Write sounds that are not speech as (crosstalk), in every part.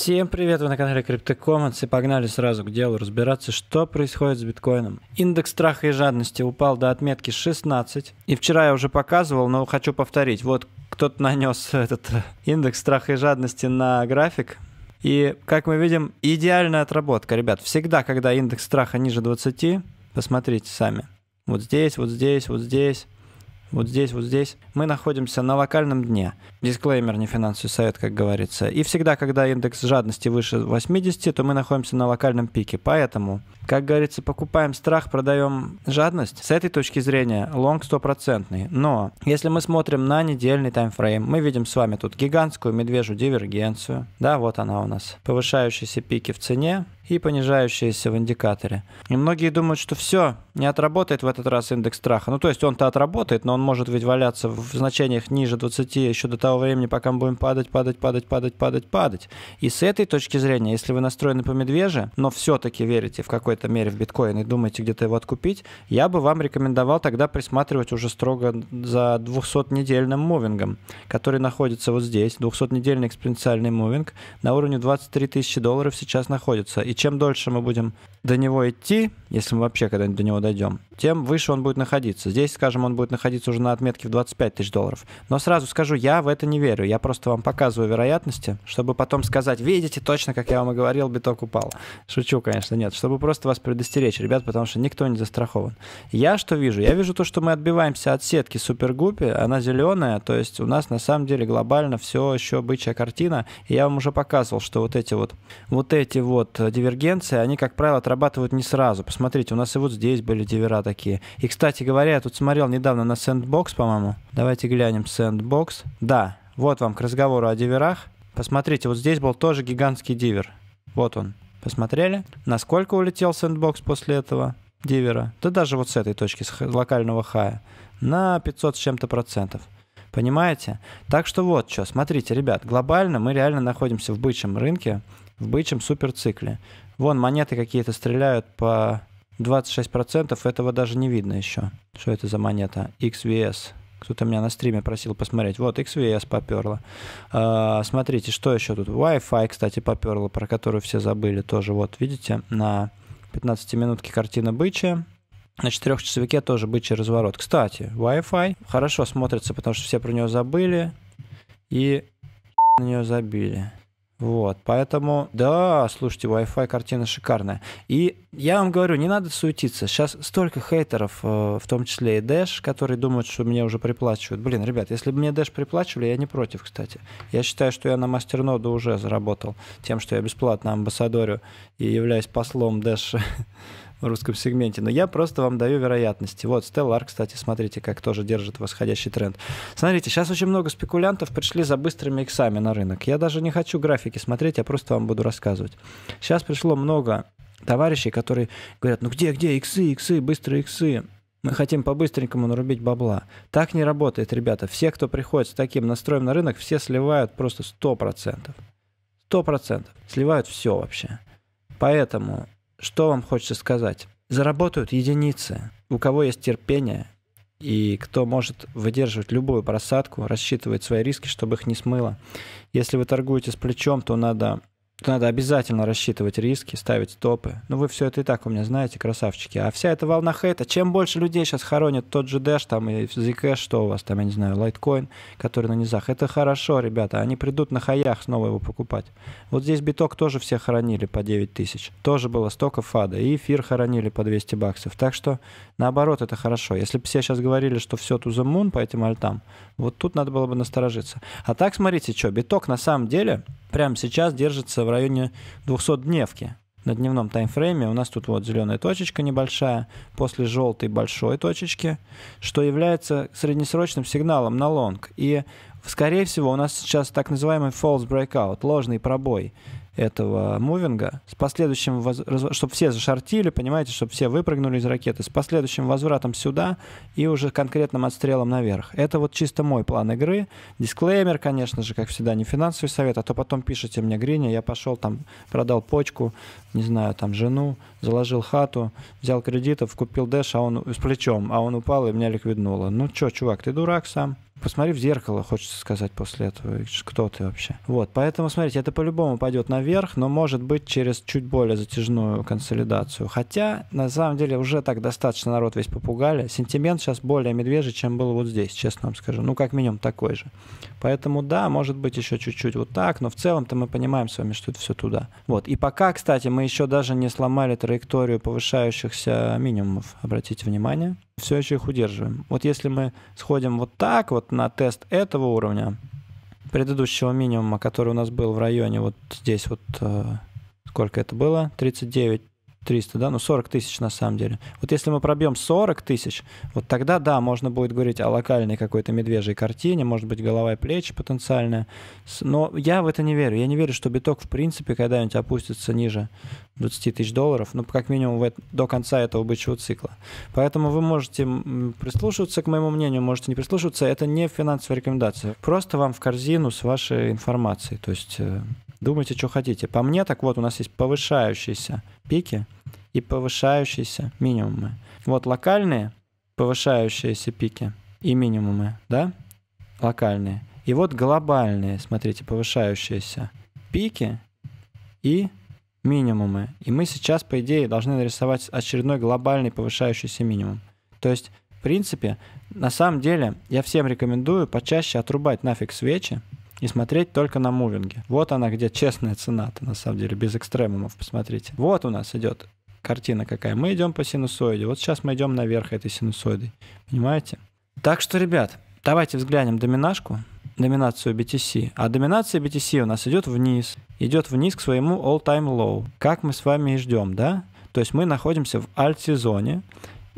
Всем привет, вы на канале CryptoCommons и погнали сразу к делу разбираться, что происходит с биткоином. Индекс страха и жадности упал до отметки 16, и вчера я уже показывал, но хочу повторить, вот кто-то нанес (laughs) этот э, индекс страха и жадности на график, и, как мы видим, идеальная отработка, ребят. Всегда, когда индекс страха ниже 20, посмотрите сами. Вот здесь, вот здесь, вот здесь, вот здесь, вот здесь. Мы находимся на локальном дне. Дисклеймер, не финансовый совет, как говорится. И всегда, когда индекс жадности выше 80, то мы находимся на локальном пике. Поэтому, как говорится, покупаем страх, продаем жадность. С этой точки зрения лонг стопроцентный. Но если мы смотрим на недельный таймфрейм, мы видим с вами тут гигантскую медвежью дивергенцию. Да, вот она у нас. Повышающиеся пики в цене и понижающиеся в индикаторе. И многие думают, что все, не отработает в этот раз индекс страха. Ну, то есть он-то отработает, но он может ведь валяться в значениях ниже 20 еще до того, того времени, пока мы будем падать, падать, падать, падать, падать, падать. И с этой точки зрения, если вы настроены по медвеже, но все-таки верите в какой-то мере в биткоин и думаете где-то его откупить, я бы вам рекомендовал тогда присматривать уже строго за 200-недельным мувингом, который находится вот здесь, 200-недельный экспоненциальный мувинг, на уровне 23 тысячи долларов сейчас находится. И чем дольше мы будем до него идти, если мы вообще когда-нибудь до него дойдем, тем выше он будет находиться. Здесь, скажем, он будет находиться уже на отметке в 25 тысяч долларов. Но сразу скажу, я в это не верю. Я просто вам показываю вероятности, чтобы потом сказать, видите, точно, как я вам и говорил, биток упал. Шучу, конечно, нет. Чтобы просто вас предостеречь, ребят, потому что никто не застрахован. Я что вижу? Я вижу то, что мы отбиваемся от сетки супергупи, она зеленая, то есть у нас на самом деле глобально все еще бычья картина. И я вам уже показывал, что вот эти вот, вот эти вот э, дивергенции, они, как правило, отрабатывают не сразу. Посмотрите, у нас и вот здесь были дивераты такие. И, кстати говоря, я тут смотрел недавно на Sandbox, по-моему. Давайте глянем Sandbox. Да, вот вам к разговору о диверах. Посмотрите, вот здесь был тоже гигантский дивер. Вот он. Посмотрели? Насколько улетел Sandbox после этого дивера? Да даже вот с этой точки, с локального хая. На 500 с чем-то процентов. Понимаете? Так что вот что, смотрите, ребят, глобально мы реально находимся в бычьем рынке, в бычьем суперцикле. Вон монеты какие-то стреляют по 26% этого даже не видно еще. Что это за монета? XVS. Кто-то меня на стриме просил посмотреть. Вот, XVS поперла. Э, смотрите, что еще тут? Wi-Fi, кстати, поперла, про которую все забыли тоже. Вот, видите, на 15 минутке картина бычья. На четырехчасовике тоже бычий разворот. Кстати, Wi-Fi хорошо смотрится, потому что все про нее забыли и на нее забили. Вот, поэтому, да, слушайте, Wi-Fi картина шикарная. И я вам говорю, не надо суетиться. Сейчас столько хейтеров, э, в том числе и Dash, которые думают, что меня уже приплачивают. Блин, ребят, если бы мне Dash приплачивали, я не против, кстати. Я считаю, что я на мастерноду уже заработал тем, что я бесплатно амбассадорю и являюсь послом Dash (laughs) в русском сегменте. Но я просто вам даю вероятности. Вот, Stellar, кстати, смотрите, как тоже держит восходящий тренд. Смотрите, сейчас очень много спекулянтов пришли за быстрыми иксами на рынок. Я даже не хочу графики смотреть, я просто вам буду рассказывать. Сейчас пришло много товарищей, которые говорят, ну где, где иксы, иксы, быстрые иксы. Мы хотим по-быстренькому нарубить бабла. Так не работает, ребята. Все, кто приходит с таким настроем на рынок, все сливают просто 100%. 100%. Сливают все вообще. Поэтому что вам хочется сказать? Заработают единицы. У кого есть терпение и кто может выдерживать любую просадку, рассчитывает свои риски, чтобы их не смыло. Если вы торгуете с плечом, то надо надо обязательно рассчитывать риски, ставить стопы. Ну вы все это и так у меня знаете, красавчики. А вся эта волна хейта, чем больше людей сейчас хоронят тот же Dash там и Zcash, что у вас там, я не знаю, лайткоин, который на низах. Это хорошо, ребята, они придут на хаях снова его покупать. Вот здесь биток тоже все хоронили по 9 тысяч. Тоже было столько фада. И эфир хоронили по 200 баксов. Так что, наоборот, это хорошо. Если бы все сейчас говорили, что все to the moon по этим альтам, вот тут надо было бы насторожиться. А так, смотрите, что, биток на самом деле прямо сейчас держится в районе 200 дневки на дневном таймфрейме у нас тут вот зеленая точечка небольшая, после желтой большой точечки, что является среднесрочным сигналом на лонг. И, скорее всего, у нас сейчас так называемый false breakout, ложный пробой этого мувинга, с последующим, воз... чтобы все зашортили, понимаете, чтобы все выпрыгнули из ракеты, с последующим возвратом сюда и уже конкретным отстрелом наверх. Это вот чисто мой план игры. Дисклеймер, конечно же, как всегда, не финансовый совет, а то потом пишите мне, Гриня, я пошел там, продал почку, не знаю, там жену, заложил хату, взял кредитов, купил дэш, а он с плечом, а он упал и меня ликвиднуло. Ну чё, чувак, ты дурак сам, Посмотри в зеркало, хочется сказать после этого, кто ты вообще. Вот, поэтому, смотрите, это по-любому пойдет наверх, но может быть через чуть более затяжную консолидацию. Хотя, на самом деле, уже так достаточно народ весь попугали. Сентимент сейчас более медвежий, чем был вот здесь, честно вам скажу. Ну, как минимум, такой же. Поэтому, да, может быть, еще чуть-чуть вот так, но в целом-то мы понимаем с вами, что это все туда. Вот, и пока, кстати, мы еще даже не сломали траекторию повышающихся минимумов, обратите внимание все еще их удерживаем. Вот если мы сходим вот так вот на тест этого уровня, предыдущего минимума, который у нас был в районе вот здесь вот, э, сколько это было, 39 300, да, ну 40 тысяч на самом деле. Вот если мы пробьем 40 тысяч, вот тогда, да, можно будет говорить о локальной какой-то медвежьей картине, может быть, голова и плечи потенциальная. Но я в это не верю. Я не верю, что биток, в принципе, когда-нибудь опустится ниже 20 тысяч долларов, ну, как минимум, в, до конца этого бычьего цикла. Поэтому вы можете прислушиваться к моему мнению, можете не прислушиваться. Это не финансовая рекомендация. Просто вам в корзину с вашей информацией. То есть э, Думайте, что хотите. По мне, так вот, у нас есть повышающиеся пики и повышающиеся минимумы. Вот локальные повышающиеся пики и минимумы, да? Локальные. И вот глобальные, смотрите, повышающиеся пики и минимумы. И мы сейчас, по идее, должны нарисовать очередной глобальный повышающийся минимум. То есть, в принципе, на самом деле, я всем рекомендую почаще отрубать нафиг свечи, и смотреть только на мувинге. Вот она, где честная цена-то, на самом деле, без экстремумов, посмотрите. Вот у нас идет картина какая. Мы идем по синусоиде. Вот сейчас мы идем наверх этой синусоиды. Понимаете? Так что, ребят, давайте взглянем доминашку, доминацию BTC. А доминация BTC у нас идет вниз. Идет вниз к своему all-time low. Как мы с вами и ждем, да? То есть мы находимся в альт-сезоне,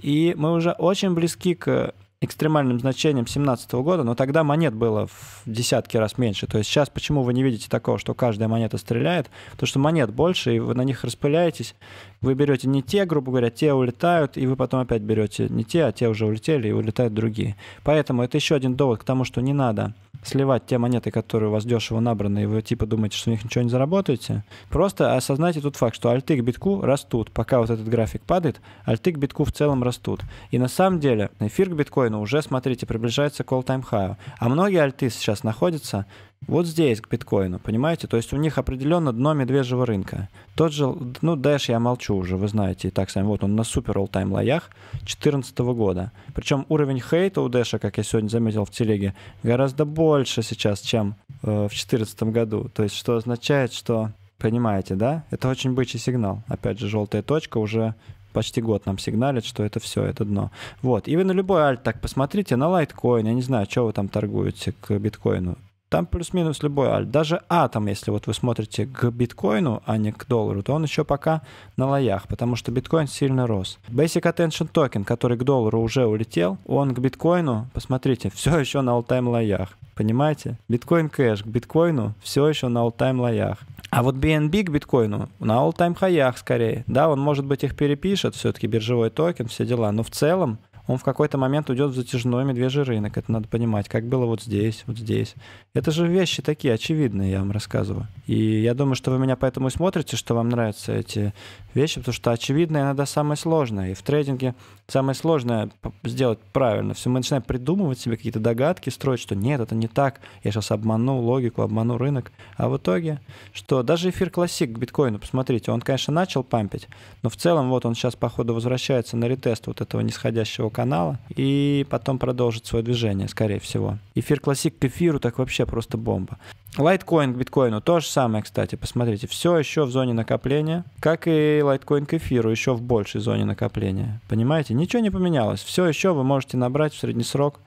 и мы уже очень близки к экстремальным значением 2017 года, но тогда монет было в десятки раз меньше. То есть сейчас почему вы не видите такого, что каждая монета стреляет? Потому что монет больше, и вы на них распыляетесь. Вы берете не те, грубо говоря, те улетают, и вы потом опять берете не те, а те уже улетели, и улетают другие. Поэтому это еще один довод к тому, что не надо сливать те монеты, которые у вас дешево набраны, и вы типа думаете, что у них ничего не заработаете. Просто осознайте тот факт, что альты к битку растут. Пока вот этот график падает, альты к битку в целом растут. И на самом деле эфир к биткоину спокойно уже, смотрите, приближается к all-time high. А многие альты сейчас находятся вот здесь, к биткоину, понимаете? То есть у них определенно дно медвежьего рынка. Тот же, ну, Dash я молчу уже, вы знаете, и так сами, вот он на супер all-time лоях 2014 года. Причем уровень хейта у Dash, как я сегодня заметил в телеге, гораздо больше сейчас, чем э, в 2014 году. То есть что означает, что Понимаете, да? Это очень бычий сигнал. Опять же, желтая точка уже почти год нам сигналит, что это все, это дно. Вот. И вы на любой альт так посмотрите, на лайткоин, я не знаю, что вы там торгуете к биткоину. Там плюс-минус любой альт. Даже атом, если вот вы смотрите к биткоину, а не к доллару, то он еще пока на лоях, потому что биткоин сильно рос. Basic Attention Token, который к доллару уже улетел, он к биткоину, посмотрите, (laughs) все еще на all-time лоях. Понимаете? Биткоин кэш к биткоину все еще на all-time лоях. А вот BNB к биткоину на all-time хаях скорее. Да, он, может быть, их перепишет, все-таки биржевой токен, все дела. Но в целом он в какой-то момент уйдет в затяжной медвежий рынок. Это надо понимать, как было вот здесь, вот здесь. Это же вещи такие очевидные, я вам рассказываю. И я думаю, что вы меня поэтому и смотрите, что вам нравятся эти вещи, потому что очевидное иногда самое сложное. И в трейдинге самое сложное сделать правильно. Все, мы начинаем придумывать себе какие-то догадки, строить, что нет, это не так, я сейчас обману логику, обману рынок. А в итоге, что даже эфир классик к биткоину, посмотрите, он, конечно, начал пампить, но в целом вот он сейчас, походу, возвращается на ретест вот этого нисходящего канала и потом продолжит свое движение, скорее всего. Эфир классик к эфиру так вообще просто бомба. Лайткоин к биткоину то же самое, кстати, посмотрите, все еще в зоне накопления, как и лайткоин к эфиру, еще в большей зоне накопления. Понимаете, ничего не поменялось, все еще вы можете набрать в средний срок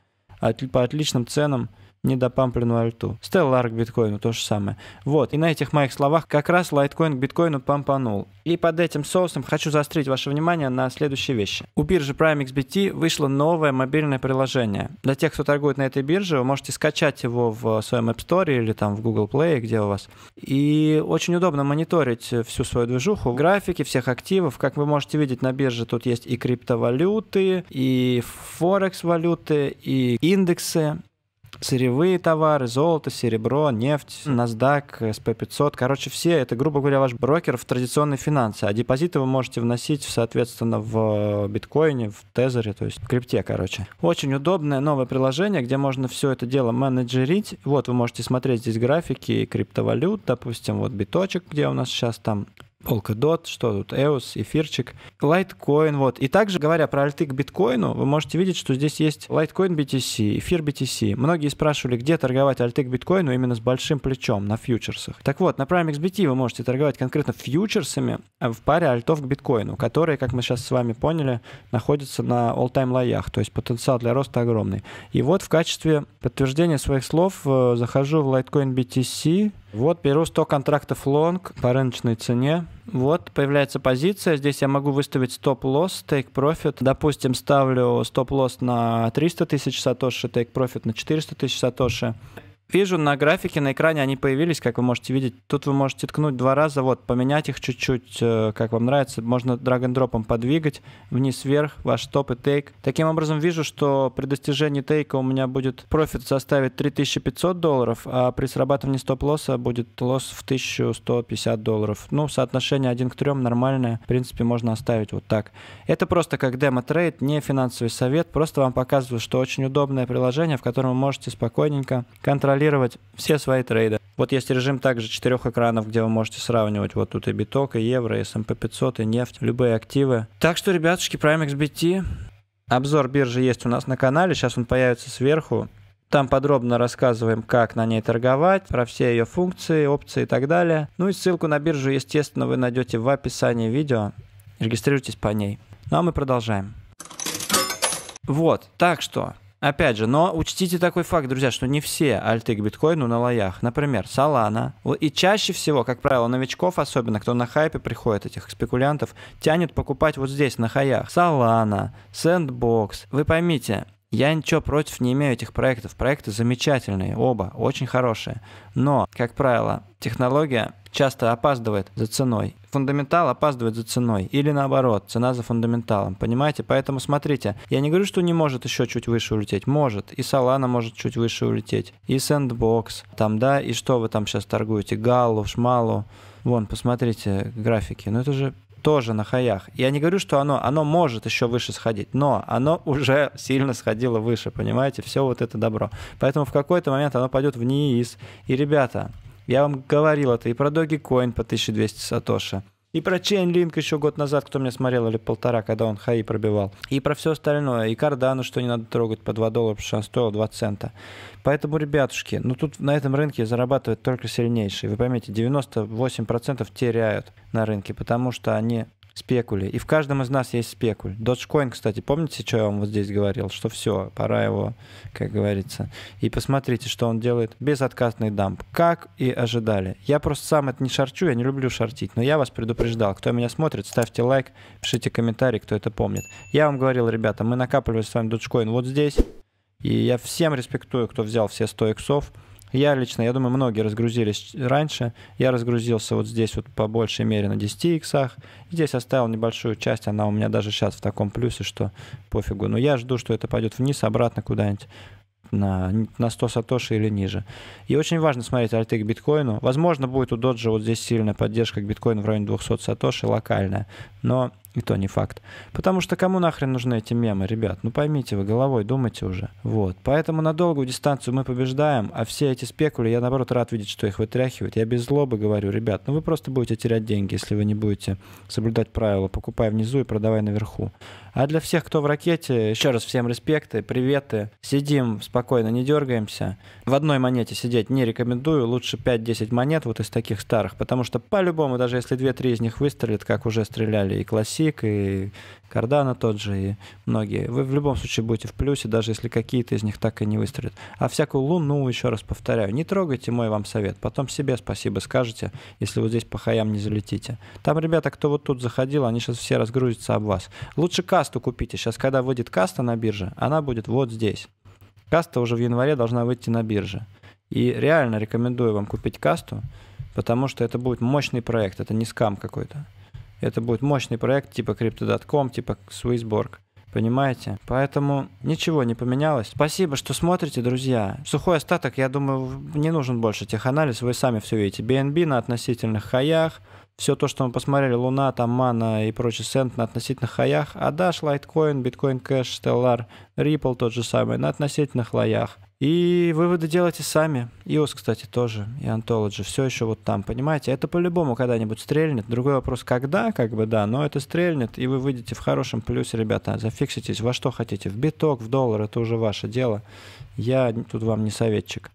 по отличным ценам недопампленную альту. Stellar к биткоину то же самое. Вот, и на этих моих словах как раз лайткоин к биткоину пампанул. И под этим соусом хочу заострить ваше внимание на следующие вещи. У биржи Prime XBT вышло новое мобильное приложение. Для тех, кто торгует на этой бирже, вы можете скачать его в своем App Store или там в Google Play, где у вас. И очень удобно мониторить всю свою движуху, графики всех активов. Как вы можете видеть, на бирже тут есть и криптовалюты, и форекс-валюты, и индексы сырьевые товары, золото, серебро, нефть, NASDAQ, SP500. Короче, все это, грубо говоря, ваш брокер в традиционной финансы. А депозиты вы можете вносить, соответственно, в э, биткоине, в тезере, то есть в крипте, короче. Очень удобное новое приложение, где можно все это дело менеджерить. Вот вы можете смотреть здесь графики криптовалют, допустим, вот биточек, где у нас сейчас там Polkadot, что тут, EOS, эфирчик, Litecoin, вот. И также, говоря про альты к биткоину, вы можете видеть, что здесь есть Litecoin BTC, эфир BTC. Многие спрашивали, где торговать альты к биткоину именно с большим плечом на фьючерсах. Так вот, на Prime XBT вы можете торговать конкретно фьючерсами в паре альтов к биткоину, которые, как мы сейчас с вами поняли, находятся на all-time лоях, то есть потенциал для роста огромный. И вот в качестве подтверждения своих слов э, захожу в Litecoin BTC, вот, беру 100 контрактов лонг по рыночной цене. Вот, появляется позиция. Здесь я могу выставить стоп-лосс, тейк-профит. Допустим, ставлю стоп-лосс на 300 тысяч сатоши, тейк-профит на 400 тысяч сатоши. Вижу на графике, на экране они появились, как вы можете видеть. Тут вы можете ткнуть два раза, вот, поменять их чуть-чуть, э, как вам нравится. Можно драг-н-дропом подвигать вниз-вверх, ваш топ и тейк. Таким образом, вижу, что при достижении тейка у меня будет профит составить 3500 долларов, а при срабатывании стоп-лосса будет лосс в 1150 долларов. Ну, соотношение 1 к 3 нормальное. В принципе, можно оставить вот так. Это просто как демо-трейд, не финансовый совет. Просто вам показываю, что очень удобное приложение, в котором вы можете спокойненько контролировать контролировать все свои трейды. Вот есть режим также четырех экранов, где вы можете сравнивать вот тут и биток, и евро, и S&P500, и нефть, любые активы. Так что, ребятушки, Prime XBT, обзор биржи есть у нас на канале, сейчас он появится сверху. Там подробно рассказываем, как на ней торговать, про все ее функции, опции и так далее. Ну и ссылку на биржу, естественно, вы найдете в описании видео. Регистрируйтесь по ней. Ну а мы продолжаем. Вот, так что Опять же, но учтите такой факт, друзья, что не все альты к биткоину на лоях. Например, Solana. И чаще всего, как правило, новичков, особенно кто на хайпе приходит, этих спекулянтов, тянет покупать вот здесь, на хаях. Solana, Sandbox. Вы поймите, я ничего против не имею этих проектов. Проекты замечательные, оба, очень хорошие. Но, как правило, технология часто опаздывает за ценой. Фундаментал опаздывает за ценой. Или наоборот, цена за фундаменталом. Понимаете? Поэтому смотрите. Я не говорю, что не может еще чуть выше улететь. Может. И Solana может чуть выше улететь. И Sandbox. Там, да, и что вы там сейчас торгуете? Галу, Шмалу. Вон, посмотрите графики. Ну это же тоже на хаях. Я не говорю, что оно, оно может еще выше сходить, но оно уже сильно сходило выше, понимаете, все вот это добро. Поэтому в какой-то момент оно пойдет вниз. И, ребята, я вам говорил это и про Dogecoin по 1200 сатоши, и про Чейн Линк еще год назад, кто меня смотрел, или полтора, когда он хаи пробивал. И про все остальное. И кардану, что не надо трогать по 2 доллара, потому что он стоил 2 цента. Поэтому, ребятушки, ну тут на этом рынке зарабатывают только сильнейшие. Вы поймите, 98% теряют на рынке, потому что они спекули И в каждом из нас есть спекуль. Dogecoin, кстати, помните, что я вам вот здесь говорил? Что все, пора его, как говорится. И посмотрите, что он делает. Безоткатный дамп. Как и ожидали. Я просто сам это не шарчу, я не люблю шартить. Но я вас предупреждал. Кто меня смотрит, ставьте лайк, пишите комментарий, кто это помнит. Я вам говорил, ребята, мы накапливали с вами Dogecoin вот здесь. И я всем респектую, кто взял все 100 иксов. Я лично, я думаю, многие разгрузились раньше. Я разгрузился вот здесь вот по большей мере на 10 иксах. Здесь оставил небольшую часть, она у меня даже сейчас в таком плюсе, что пофигу. Но я жду, что это пойдет вниз, обратно куда-нибудь на, на 100 сатоши или ниже. И очень важно смотреть альты к биткоину. Возможно, будет у Доджа вот здесь сильная поддержка к биткоину в районе 200 сатоши, локальная. Но и то не факт. Потому что кому нахрен нужны эти мемы, ребят? Ну поймите вы, головой думайте уже. Вот. Поэтому на долгую дистанцию мы побеждаем, а все эти спекули, я наоборот рад видеть, что их вытряхивают. Я без злобы говорю, ребят, ну вы просто будете терять деньги, если вы не будете соблюдать правила. Покупай внизу и продавай наверху. А для всех, кто в ракете, еще раз всем респекты, приветы. Сидим спокойно, не дергаемся. В одной монете сидеть не рекомендую. Лучше 5-10 монет вот из таких старых, потому что по-любому, даже если 2-3 из них выстрелят, как уже стреляли и классик, и Кардана тот же, и многие, вы в любом случае будете в плюсе, даже если какие-то из них так и не выстрелят. А всякую луну, еще раз повторяю, не трогайте мой вам совет. Потом себе спасибо скажете, если вот здесь по хаям не залетите. Там ребята, кто вот тут заходил, они сейчас все разгрузятся об вас. Лучше касс касту купите. Сейчас, когда выйдет каста на бирже, она будет вот здесь. Каста уже в январе должна выйти на бирже. И реально рекомендую вам купить касту, потому что это будет мощный проект, это не скам какой-то. Это будет мощный проект типа Crypto.com, типа Swissborg. Понимаете? Поэтому ничего не поменялось. Спасибо, что смотрите, друзья. Сухой остаток, я думаю, не нужен больше теханализ. Вы сами все видите. BNB на относительных хаях все то, что мы посмотрели, Луна, там, Мана и прочий сент на относительных хаях, а Dash, Litecoin, Bitcoin Cash, Stellar, Ripple тот же самый на относительных лоях. И выводы делайте сами. iOS, кстати, тоже, и Anthology, все еще вот там, понимаете? Это по-любому когда-нибудь стрельнет. Другой вопрос, когда, как бы, да, но это стрельнет, и вы выйдете в хорошем плюсе, ребята. Зафикситесь во что хотите, в биток, в доллар, это уже ваше дело. Я тут вам не советчик.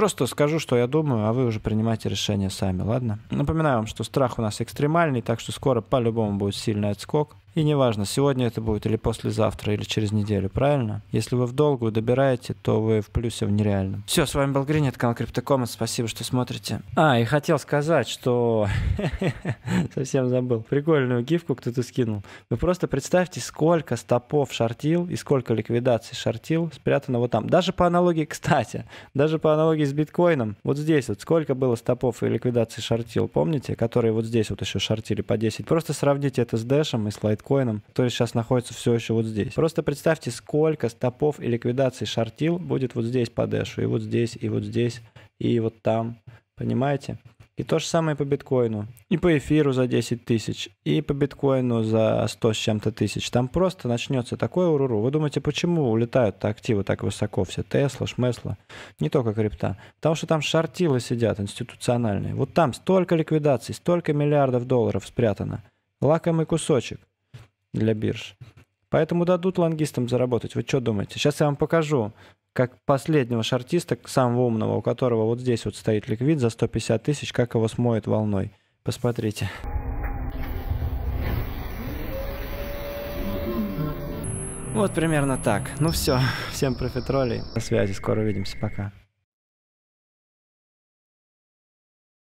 Просто скажу, что я думаю, а вы уже принимайте решение сами, ладно? Напоминаю вам, что страх у нас экстремальный, так что скоро по-любому будет сильный отскок. И неважно, сегодня это будет или послезавтра, или через неделю, правильно? Если вы в долгую добираете, то вы в плюсе в нереальном. Все, с вами был Грин, это канал Криптокоммент, спасибо, что смотрите. А, и хотел сказать, что... (laughs) Совсем забыл. Прикольную гифку кто-то скинул. Вы просто представьте, сколько стопов шортил и сколько ликвидаций шортил спрятано вот там. Даже по аналогии, кстати, даже по аналогии с биткоином, вот здесь вот сколько было стопов и ликвидаций шортил, помните? Которые вот здесь вот еще шортили по 10. Просто сравните это с Дэшем и с Лайт биткоином, то есть сейчас находится все еще вот здесь. Просто представьте, сколько стопов и ликвидаций шортил будет вот здесь по дэшу, и вот здесь, и вот здесь, и вот там. Понимаете? И то же самое по биткоину. И по эфиру за 10 тысяч, и по биткоину за 100 с чем-то тысяч. Там просто начнется такое уруру. Вы думаете, почему улетают активы так высоко все? Тесла, Шмесла, не только крипта. Потому что там шартилы сидят институциональные. Вот там столько ликвидаций, столько миллиардов долларов спрятано. Лакомый кусочек для бирж. Поэтому дадут лонгистам заработать. Вы что думаете? Сейчас я вам покажу, как последнего шартиста, самого умного, у которого вот здесь вот стоит ликвид за 150 тысяч, как его смоет волной. Посмотрите. Вот примерно так. Ну все, всем профитролей. До связи, скоро увидимся, пока.